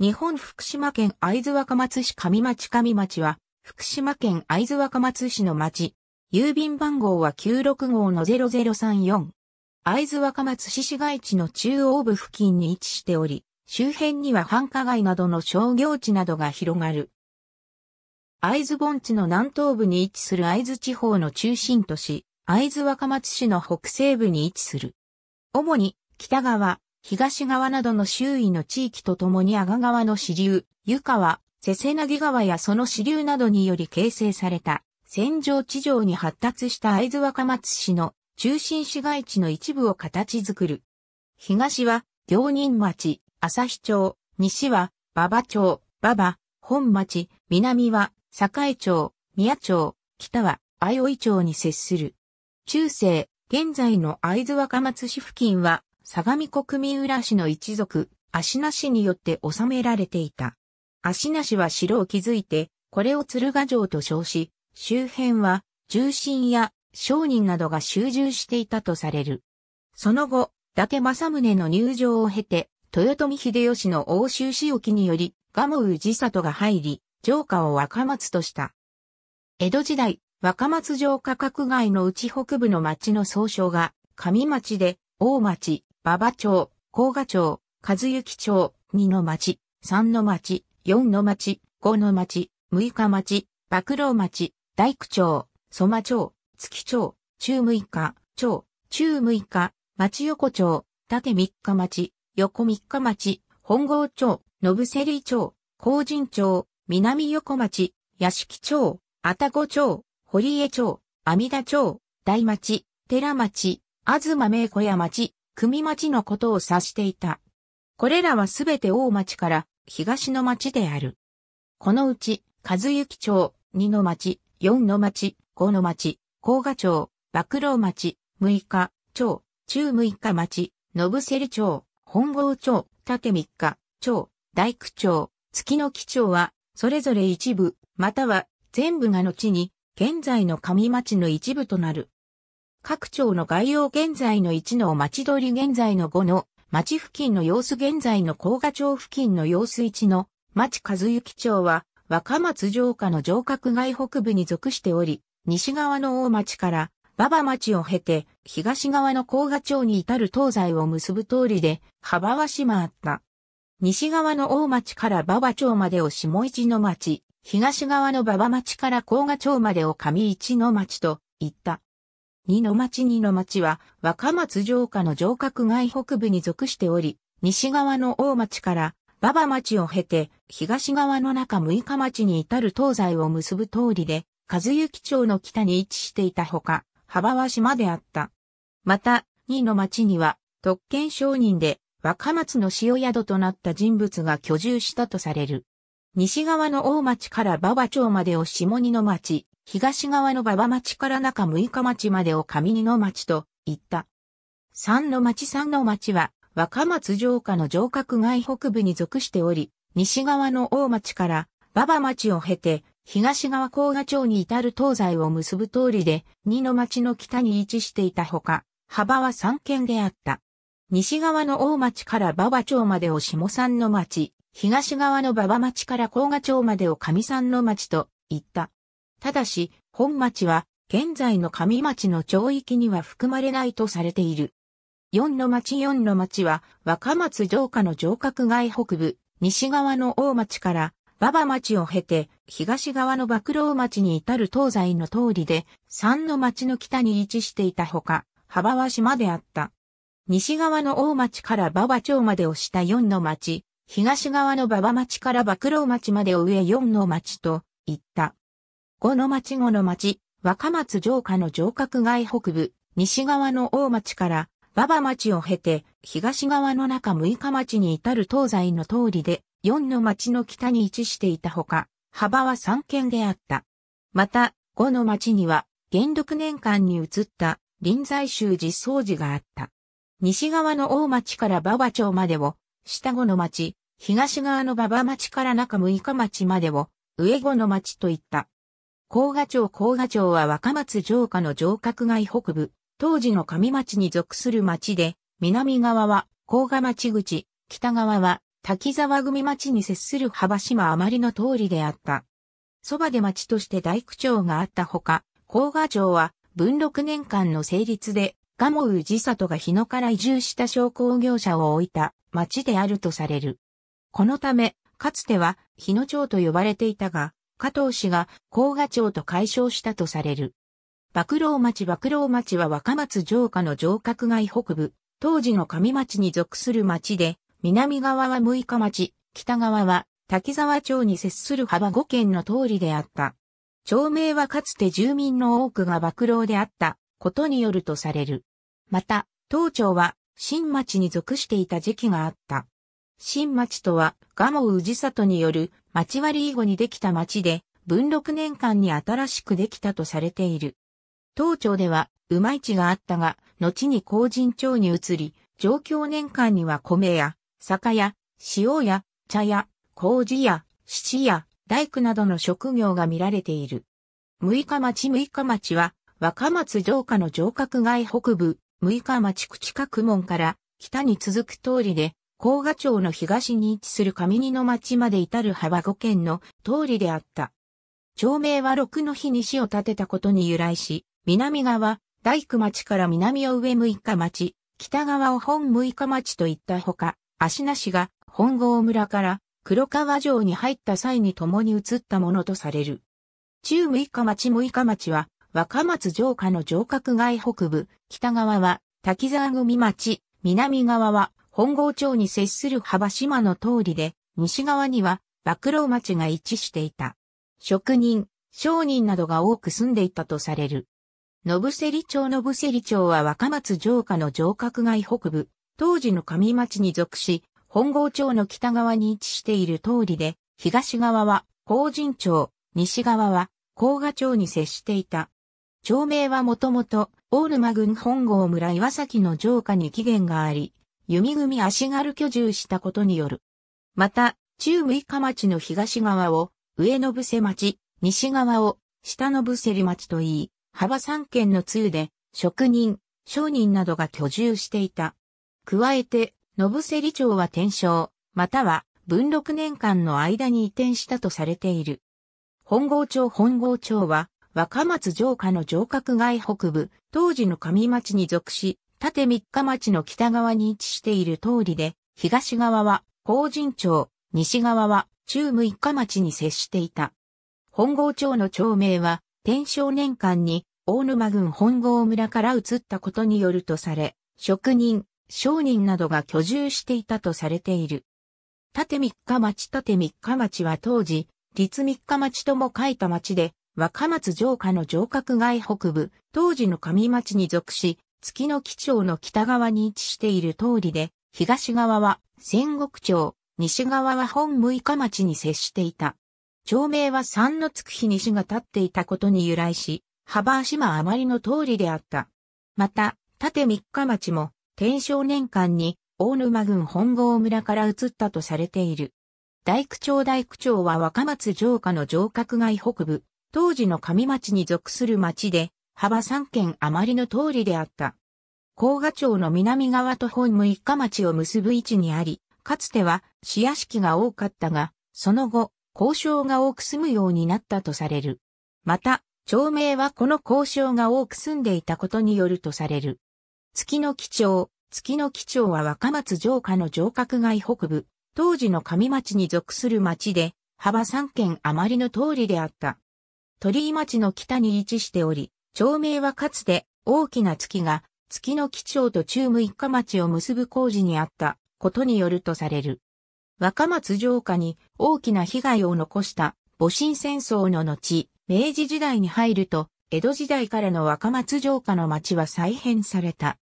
日本福島県会津若松市上町上町は、福島県会津若松市の町。郵便番号は96号の0034。会津若松市市街地の中央部付近に位置しており、周辺には繁華街などの商業地などが広がる。会津盆地の南東部に位置する会津地方の中心都市、会津若松市の北西部に位置する。主に北側、東側などの周囲の地域とともに阿賀川の支流、湯川、瀬瀬なぎ川やその支流などにより形成された、戦場地上に発達した会津若松市の中心市街地の一部を形作る。東は、行人町、日町、西は、馬場町、馬場、本町、南は、栄町、宮町、北は、相生町に接する。中世、現在の会津若松市付近は、相模国三浦氏の一族、足名氏によって治められていた。足名氏は城を築いて、これを鶴ヶ城と称し、周辺は重臣や商人などが集中していたとされる。その後、伊達政宗の入城を経て、豊臣秀吉の欧州仕置により、蒲生氏里が入り、城下を若松とした。江戸時代、若松城下角外の内北部の町の総称が、上町で、大町、馬場町、甲賀町、和幸町、二の町、三の町、四の町、五の町、六日町、幕老町、大工町、蘇馬町、月町、中六日、町、中六日、町横町、縦三日町、横三日町、本郷町、信伏里町、高人町、南横町、屋敷町、たご町、堀江町、阿弥陀町、大町、寺町、東名古屋町、組町のことを指していた。これらはすべて大町から東の町である。このうち、和幸町、二の町、四の町、五の町、甲賀町、幕老町、六日、町、中六日町、信瀬町、本郷町、縦三日、町、大工町、月の木町は、それぞれ一部、または全部が後に、現在の上町の一部となる。各町の概要現在の1の町通り現在の5の町付近の様子現在の甲賀町付近の様子1の町和幸町は若松城下の城郭外北部に属しており、西側の大町から馬場町を経て東側の甲賀町に至る東西を結ぶ通りで幅はしまった。西側の大町から馬場町までを下市の町、東側の馬場町から甲賀町までを上市の町と言った。二の町二の町は若松城下の城郭外北部に属しており、西側の大町から馬場町を経て東側の中六日町に至る東西を結ぶ通りで、和幸町の北に位置していたほか、幅は島であった。また、二の町には特権商人で若松の塩宿となった人物が居住したとされる。西側の大町から馬場町までを下二の町、東側の馬場町から中六日町までを上二の町と言った。三の町三の町は若松城下の城郭外北部に属しており、西側の大町から馬場町を経て東側甲賀町に至る東西を結ぶ通りで二の町の北に位置していたほか、幅は三県であった。西側の大町から馬場町までを下三の町、東側の馬場町から甲賀町までを上三の町と言った。ただし、本町は、現在の上町の町域には含まれないとされている。四の町四の町は、若松城下の城郭外北部、西側の大町から、馬場町を経て、東側の幕老町に至る東西の通りで、三の町の北に位置していたほか、幅は島であった。西側の大町から馬場町までを下四の町、東側の馬場町から幕老町までを上四の町と、言った。五の町五の町、若松城下の城郭外北部、西側の大町から、馬場町を経て、東側の中六日町に至る東西の通りで、四の町の北に位置していたほか、幅は三県であった。また、五の町には、元禄年間に移った臨済宗実相寺があった。西側の大町から馬場町までを、下五の町、東側の馬場町から中六日町までを、上五の町といった。甲賀町甲賀町は若松城下の城郭街北部、当時の上町に属する町で、南側は甲賀町口、北側は滝沢組町に接する幅島あまりの通りであった。そばで町として大区町があったほか、甲賀町は文禄年間の成立で、賀茂氏里が日野から移住した商工業者を置いた町であるとされる。このため、かつては日野町と呼ばれていたが、加藤氏が甲賀町と解消したとされる。幕老町幕老町は若松城下の城郭街北部、当時の上町に属する町で、南側は六日町、北側は滝沢町に接する幅5県の通りであった。町名はかつて住民の多くが幕老であったことによるとされる。また、当町は新町に属していた時期があった。新町とは、蒲生氏里による町割以後にできた町で、文禄年間に新しくできたとされている。当町では、馬市があったが、後に工人町に移り、上京年間には米や、酒屋、塩屋、茶屋、麹屋、七屋、大工などの職業が見られている。六日町六日町は、若松城下の城郭街北部、六日町口角門から北に続く通りで、甲賀町の東に位置する上二の町まで至る幅5県の通りであった。町名は六の日に市を建てたことに由来し、南側、大工町から南を上六日町、北側を本六日町といったほか、芦名市が本郷村から黒川城に入った際に共に移ったものとされる。中六日町六日町は若松城下の城郭外北部、北側は滝沢組町、南側は本郷町に接する幅島の通りで、西側には幕露町が位置していた。職人、商人などが多く住んでいたとされる。野伏町野伏町は若松城下の城郭街北部、当時の上町に属し、本郷町の北側に位置している通りで、東側は法人町、西側は甲賀町に接していた。町名はもともと、大沼郡本郷村岩崎の城下に起源があり、弓組足軽居住したことによる。また、中六日町の東側を上野伏町、西側を下野伏町といい、幅三県の通で職人、商人などが居住していた。加えて、野伏町は転生、または文六年間の間に移転したとされている。本郷町本郷町は若松城下の城郭外北部、当時の上町に属し、縦三日町の北側に位置している通りで、東側は高人町、西側は中無一日町に接していた。本郷町の町名は、天正年間に大沼郡本郷村から移ったことによるとされ、職人、商人などが居住していたとされている。縦三日町縦三日町は当時、立三日町とも書いた町で、若松城下の城郭外北部、当時の上町に属し、月の基調の北側に位置している通りで、東側は仙国町、西側は本六日町に接していた。町名は三のつく日にが立っていたことに由来し、幅足余あまりの通りであった。また、縦三日町も、天正年間に大沼郡本郷村から移ったとされている。大工町大工町は若松城下の城郭街北部、当時の上町に属する町で、幅三軒余りの通りであった。甲賀町の南側と本無一家町を結ぶ位置にあり、かつては市屋敷が多かったが、その後、交渉が多く住むようになったとされる。また、町名はこの交渉が多く住んでいたことによるとされる。月の基調、月の基調は若松城下の城郭街北部、当時の上町に属する町で、幅3軒余りの通りであった。鳥居町の北に位置しており、町名はかつて大きな月が月の基調と中無一家町を結ぶ工事にあったことによるとされる。若松城下に大きな被害を残した戊辰戦争の後、明治時代に入ると、江戸時代からの若松城下の町は再編された。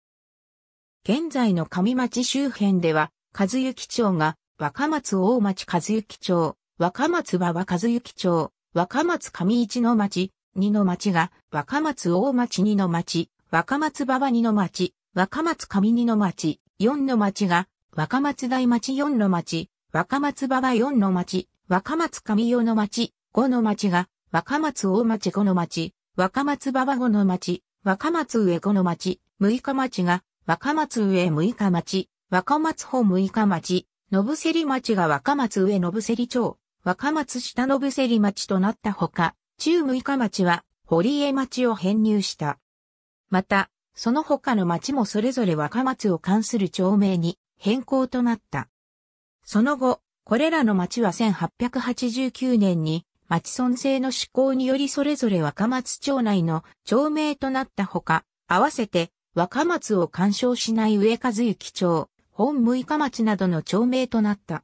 現在の上町周辺では、和幸町が若松大町和幸町、若松馬場和幸町、若松上市の町、二の町が若松大町二の町、若松馬場二の町、若松上二の町、四の町が、若松大町四の町、若松馬場四の町、若松上四の町、五の町が、若松大町五の町、若松馬場五の町、若松上五の町、六日町が、若松上六日町、若松本六日町、信競町が若松上信競町、若松下信競町となったほか、中六日町は堀江町を編入した。また、その他の町もそれぞれ若松を関する町名に変更となった。その後、これらの町は1889年に町村制の施行によりそれぞれ若松町内の町名となったほか、合わせて若松を干渉しない上和幸町、本六日町などの町名となった。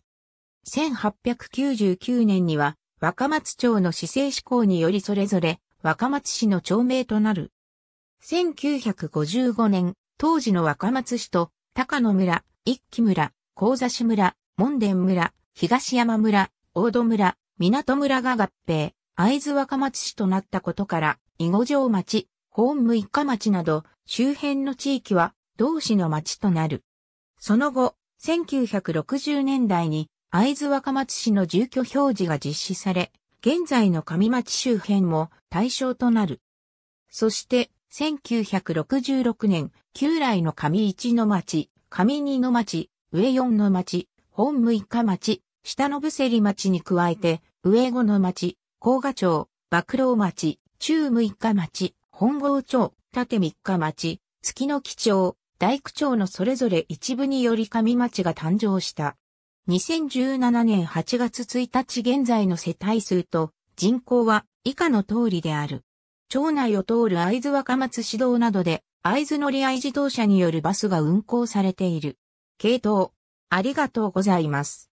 1899年には若松町の市政施行によりそれぞれ若松市の町名となる。1955年、当時の若松市と、高野村、一木村、高座市村、門田村、東山村、大戸村、港村が合併、会津若松市となったことから、囲碁城町、本無一家町など、周辺の地域は、同市の町となる。その後、1960年代に、会津若松市の住居表示が実施され、現在の上町周辺も対象となる。そして、1966年、旧来の上一の町、上二の町、上四の町、本六日町、下の伏せり町に加えて、上五の町、甲賀町、幕老町、中六日町、本郷町、縦三日町、月の基町、大工町のそれぞれ一部により上町が誕生した。2017年8月1日現在の世帯数と人口は以下の通りである。町内を通る会津若松市道などで、会津乗り合い自動車によるバスが運行されている。系統、ありがとうございます。